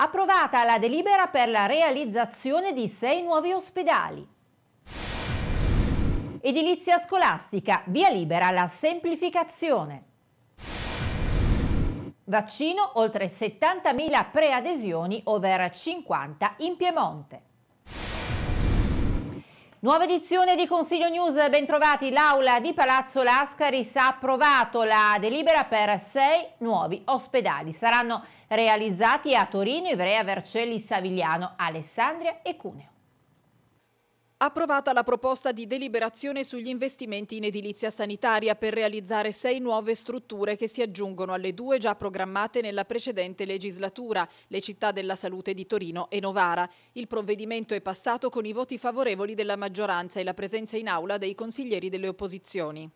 Approvata la delibera per la realizzazione di sei nuovi ospedali. Edilizia scolastica, via libera la semplificazione. Vaccino, oltre 70.000 preadesioni, over 50 in Piemonte. Nuova edizione di Consiglio News, bentrovati. L'aula di Palazzo Lascaris ha approvato la delibera per sei nuovi ospedali. Saranno realizzati a Torino, Ivrea, Vercelli, Savigliano, Alessandria e Cuneo. Approvata la proposta di deliberazione sugli investimenti in edilizia sanitaria per realizzare sei nuove strutture che si aggiungono alle due già programmate nella precedente legislatura, le città della salute di Torino e Novara. Il provvedimento è passato con i voti favorevoli della maggioranza e la presenza in aula dei consiglieri delle opposizioni.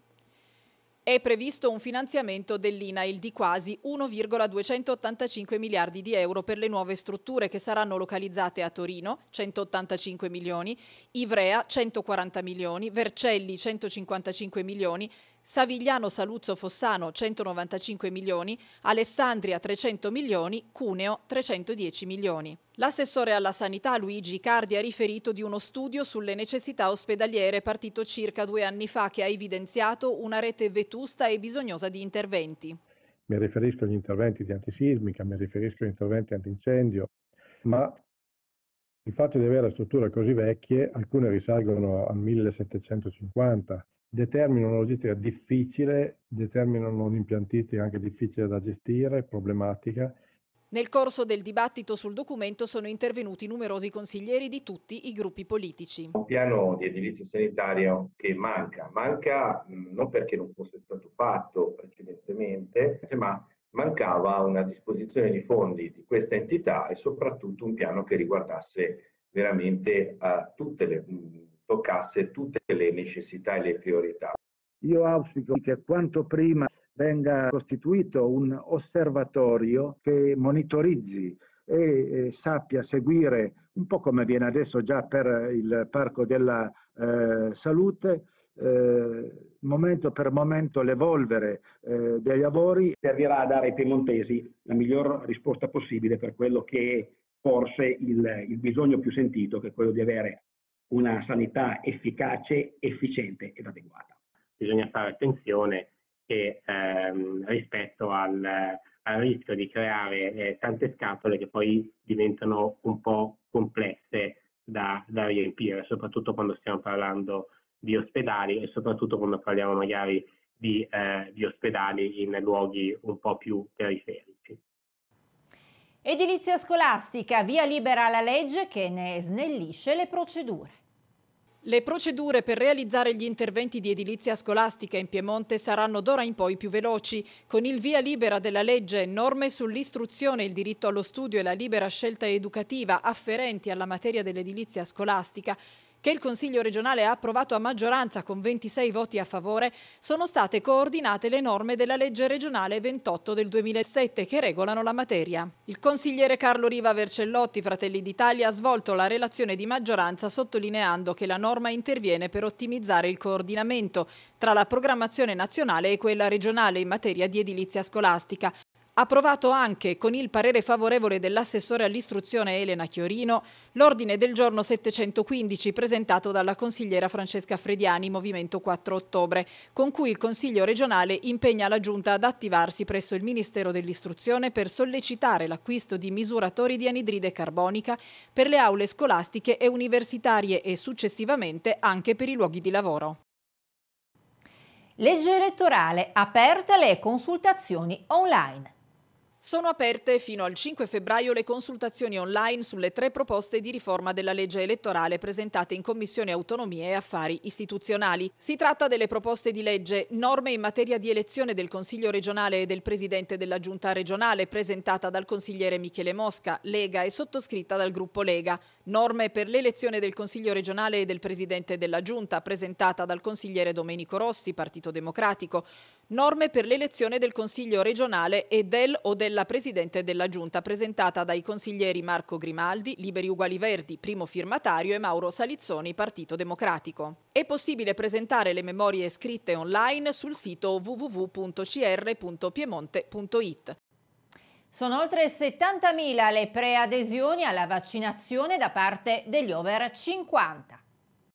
È previsto un finanziamento dell'INAIL di quasi 1,285 miliardi di euro per le nuove strutture che saranno localizzate a Torino, 185 milioni, Ivrea 140 milioni, Vercelli 155 milioni, Savigliano Saluzzo Fossano 195 milioni, Alessandria 300 milioni, Cuneo 310 milioni. L'assessore alla sanità Luigi Cardi ha riferito di uno studio sulle necessità ospedaliere partito circa due anni fa che ha evidenziato una rete vetusta e bisognosa di interventi. Mi riferisco agli interventi di antisismica, mi riferisco agli interventi antincendio, ma il fatto di avere strutture così vecchie, alcune risalgono al 1750, determinano una logistica difficile, determinano un'impiantistica anche difficile da gestire, problematica. Nel corso del dibattito sul documento sono intervenuti numerosi consiglieri di tutti i gruppi politici. Un piano di edilizia sanitaria che manca, manca mm, non perché non fosse stato fatto precedentemente, ma mancava una disposizione di fondi di questa entità e soprattutto un piano che riguardasse veramente uh, tutte le mh, mm, toccasse tutte le necessità e le priorità. Io auspico che quanto prima venga costituito un osservatorio che monitorizzi e sappia seguire, un po' come viene adesso già per il Parco della eh, Salute, eh, momento per momento l'evolvere eh, dei lavori. Servirà a dare ai piemontesi la miglior risposta possibile per quello che è forse il, il bisogno più sentito, che è quello di avere una sanità efficace, efficiente ed adeguata. Bisogna fare attenzione e, ehm, rispetto al, al, rischio di creare eh, tante scatole che poi diventano un po' complesse da, da riempire, soprattutto quando stiamo parlando di ospedali e soprattutto quando parliamo magari di, eh, di, ospedali in luoghi un po' più periferici. Edilizia scolastica, via libera alla legge che ne snellisce le procedure. Le procedure per realizzare gli interventi di edilizia scolastica in Piemonte saranno d'ora in poi più veloci. Con il via libera della legge, norme sull'istruzione, il diritto allo studio e la libera scelta educativa afferenti alla materia dell'edilizia scolastica, che il Consiglio regionale ha approvato a maggioranza con 26 voti a favore, sono state coordinate le norme della legge regionale 28 del 2007 che regolano la materia. Il consigliere Carlo Riva Vercellotti, Fratelli d'Italia, ha svolto la relazione di maggioranza sottolineando che la norma interviene per ottimizzare il coordinamento tra la programmazione nazionale e quella regionale in materia di edilizia scolastica, approvato anche con il parere favorevole dell'assessore all'istruzione Elena Chiorino l'ordine del giorno 715 presentato dalla consigliera Francesca Frediani Movimento 4 ottobre, con cui il Consiglio regionale impegna la Giunta ad attivarsi presso il Ministero dell'Istruzione per sollecitare l'acquisto di misuratori di anidride carbonica per le aule scolastiche e universitarie e successivamente anche per i luoghi di lavoro. Legge elettorale, aperte le consultazioni online. Sono aperte fino al 5 febbraio le consultazioni online sulle tre proposte di riforma della legge elettorale presentate in Commissione Autonomie e Affari Istituzionali. Si tratta delle proposte di legge Norme in materia di elezione del Consiglio regionale e del Presidente della Giunta regionale presentata dal consigliere Michele Mosca, Lega e sottoscritta dal gruppo Lega, Norme per l'elezione del Consiglio regionale e del Presidente della Giunta presentata dal consigliere Domenico Rossi, Partito Democratico, Norme per l'elezione del Consiglio regionale e del o della Presidente della Giunta, presentata dai consiglieri Marco Grimaldi, Liberi Uguali Verdi, primo firmatario, e Mauro Salizzoni, Partito Democratico. È possibile presentare le memorie scritte online sul sito www.cr.piemonte.it. Sono oltre 70.000 le preadesioni alla vaccinazione da parte degli over 50.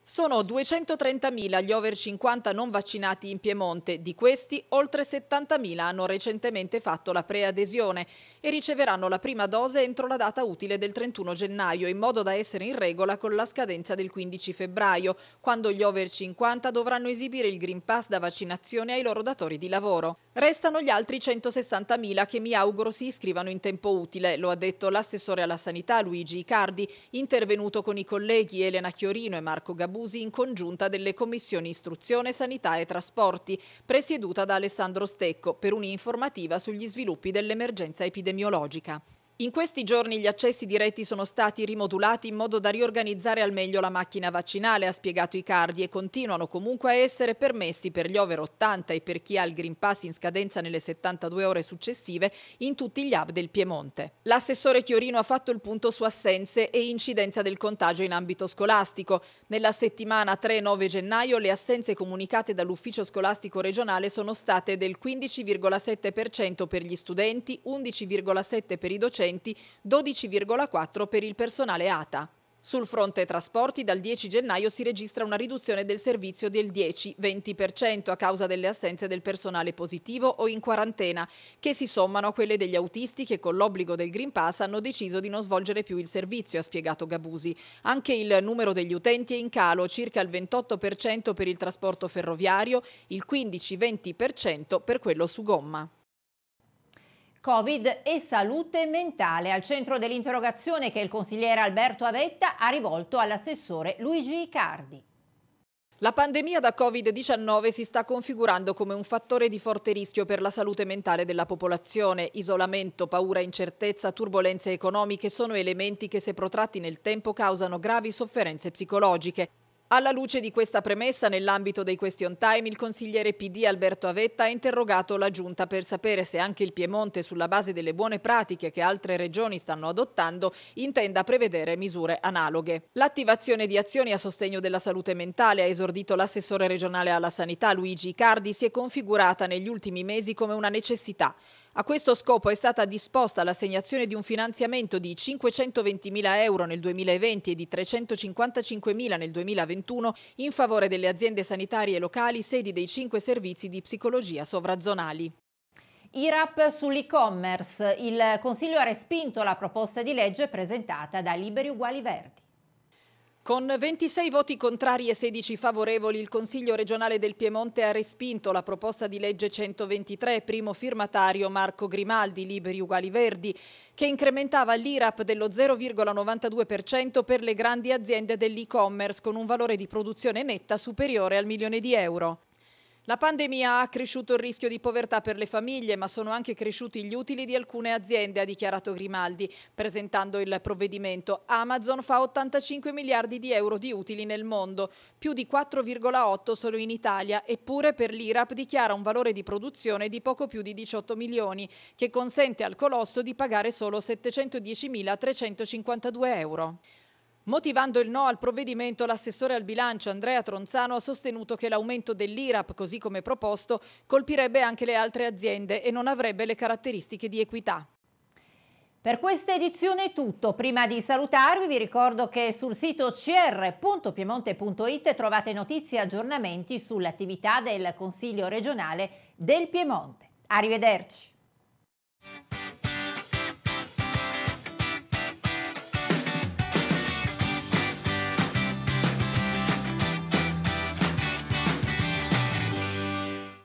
Sono 230.000 gli over 50 non vaccinati in Piemonte, di questi oltre 70.000 hanno recentemente fatto la preadesione e riceveranno la prima dose entro la data utile del 31 gennaio in modo da essere in regola con la scadenza del 15 febbraio, quando gli over 50 dovranno esibire il Green Pass da vaccinazione ai loro datori di lavoro. Restano gli altri 160.000 che mi auguro si iscrivano in tempo utile, lo ha detto l'assessore alla sanità Luigi Icardi, intervenuto con i colleghi Elena Chiorino e Marco Gabu abusi in congiunta delle commissioni istruzione, sanità e trasporti, presieduta da Alessandro Stecco, per un'informativa sugli sviluppi dell'emergenza epidemiologica. In questi giorni gli accessi diretti sono stati rimodulati in modo da riorganizzare al meglio la macchina vaccinale, ha spiegato Icardi, e continuano comunque a essere permessi per gli over 80 e per chi ha il Green Pass in scadenza nelle 72 ore successive in tutti gli hub del Piemonte. L'assessore Chiorino ha fatto il punto su assenze e incidenza del contagio in ambito scolastico. Nella settimana 3-9 gennaio le assenze comunicate dall'Ufficio scolastico regionale sono state del 15,7% per gli studenti, 11,7% per i docenti docenti, 12,4 per il personale ATA. Sul fronte trasporti dal 10 gennaio si registra una riduzione del servizio del 10-20% a causa delle assenze del personale positivo o in quarantena, che si sommano a quelle degli autisti che con l'obbligo del Green Pass hanno deciso di non svolgere più il servizio, ha spiegato Gabusi. Anche il numero degli utenti è in calo, circa il 28% per il trasporto ferroviario, il 15-20% per quello su gomma. Covid e salute mentale, al centro dell'interrogazione che il consigliere Alberto Avetta ha rivolto all'assessore Luigi Icardi. La pandemia da Covid-19 si sta configurando come un fattore di forte rischio per la salute mentale della popolazione. Isolamento, paura, incertezza, turbulenze economiche sono elementi che se protratti nel tempo causano gravi sofferenze psicologiche. Alla luce di questa premessa, nell'ambito dei question time, il consigliere PD Alberto Avetta ha interrogato la Giunta per sapere se anche il Piemonte, sulla base delle buone pratiche che altre regioni stanno adottando, intenda prevedere misure analoghe. L'attivazione di azioni a sostegno della salute mentale, ha esordito l'assessore regionale alla sanità Luigi Icardi, si è configurata negli ultimi mesi come una necessità. A questo scopo è stata disposta l'assegnazione di un finanziamento di 520.000 euro nel 2020 e di 355.000 nel 2021 in favore delle aziende sanitarie locali sedi dei cinque servizi di psicologia sovrazzonali. IRAP sull'e-commerce. Il Consiglio ha respinto la proposta di legge presentata da Liberi Uguali Verdi. Con 26 voti contrari e 16 favorevoli, il Consiglio regionale del Piemonte ha respinto la proposta di legge 123, primo firmatario Marco Grimaldi, Liberi Uguali Verdi, che incrementava l'IRAP dello 0,92% per le grandi aziende dell'e-commerce con un valore di produzione netta superiore al milione di euro. La pandemia ha accresciuto il rischio di povertà per le famiglie, ma sono anche cresciuti gli utili di alcune aziende, ha dichiarato Grimaldi. Presentando il provvedimento, Amazon fa 85 miliardi di euro di utili nel mondo, più di 4,8 solo in Italia, eppure per l'IRAP dichiara un valore di produzione di poco più di 18 milioni, che consente al colosso di pagare solo 710.352 euro. Motivando il no al provvedimento, l'assessore al bilancio Andrea Tronzano ha sostenuto che l'aumento dell'IRAP, così come proposto, colpirebbe anche le altre aziende e non avrebbe le caratteristiche di equità. Per questa edizione è tutto. Prima di salutarvi vi ricordo che sul sito cr.piemonte.it trovate notizie e aggiornamenti sull'attività del Consiglio regionale del Piemonte. Arrivederci.